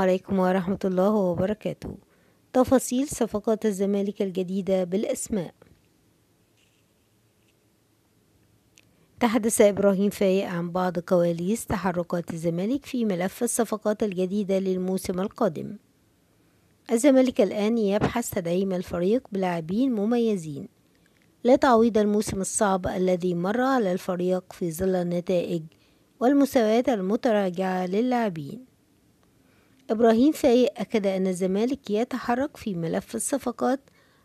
عليكم ورحمة الله وبركاته تفاصيل صفقات الزمالك الجديدة بالأسماء تحدث إبراهيم فايق عن بعض كواليس تحركات الزمالك في ملف الصفقات الجديدة للموسم القادم الزمالك الآن يبحث تدعيم الفريق بلاعبين مميزين لتعويض الموسم الصعب الذي مر على الفريق في ظل النتائج والمستويات المتراجعة للاعبين إبراهيم فايق أكد أن الزمالك يتحرك في ملف الصفقات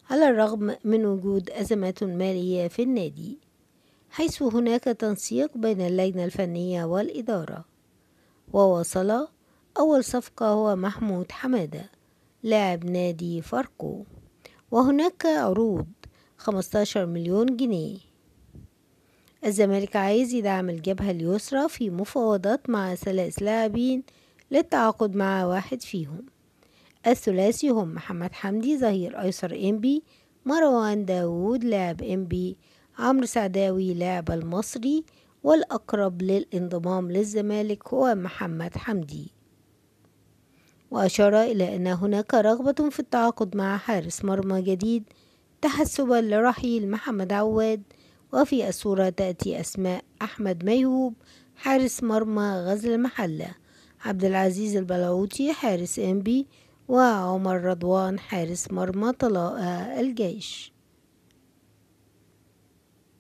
على الرغم من وجود أزمات مالية في النادي حيث هناك تنسيق بين اللجنة الفنية والإدارة ووصل أول صفقة هو محمود حمادة لاعب نادي فاركو وهناك عروض 15 مليون جنيه الزمالك عايز يدعم الجبهة اليسرى في مفاوضات مع ثلاث لاعبين للتعاقد مع واحد فيهم الثلاثي هم محمد حمدي ظهير أيسر إنبي مروان داوود لاعب إنبي عمرو سعداوي لاعب المصري والأقرب للانضمام للزمالك هو محمد حمدي وأشار إلى أن هناك رغبة في التعاقد مع حارس مرمى جديد تحسبا لرحيل محمد عواد وفي الصورة تأتي أسماء أحمد ميهوب حارس مرمى غزل المحلة عبد العزيز البلاوتي حارس انبي وعمر رضوان حارس مرمى طلائع الجيش